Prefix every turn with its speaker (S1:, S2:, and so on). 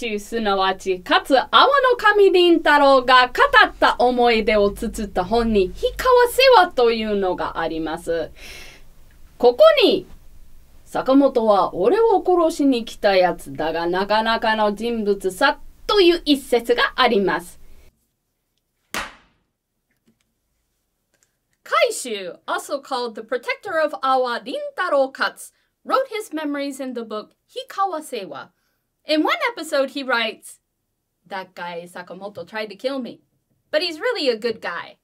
S1: 主すなわち勝つ阿波の神林太郎が語った思い出を綴った本に「氷川世話」というのがあります。ここに坂本は俺を殺しに来たやつだがなかなかの人物さという一節があります。海舟 also called the protector of 阿波林太郎勝 wrote his memories in the book 氷川世話。In one episode, he writes, That guy Sakamoto tried to kill me, but
S2: he's really a good guy.